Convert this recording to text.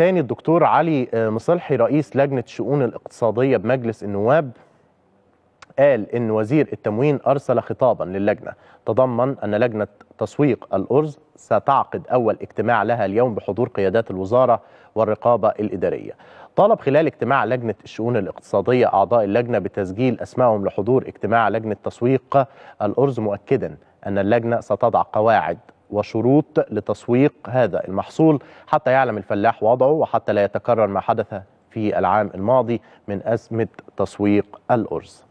تاني الدكتور علي آه، مصلحي رئيس لجنة الشؤون الاقتصادية بمجلس النواب قال إن وزير التموين أرسل خطابا للجنة تضمن أن لجنة تسويق الأرز ستعقد أول اجتماع لها اليوم بحضور قيادات الوزارة والرقابة الإدارية طالب خلال اجتماع لجنة الشؤون الاقتصادية أعضاء اللجنة بتسجيل أسمائهم لحضور اجتماع لجنة تسويق الأرز مؤكدا أن اللجنة ستضع قواعد وشروط لتسويق هذا المحصول حتى يعلم الفلاح وضعه وحتى لا يتكرر ما حدث في العام الماضي من أزمة تسويق الأرز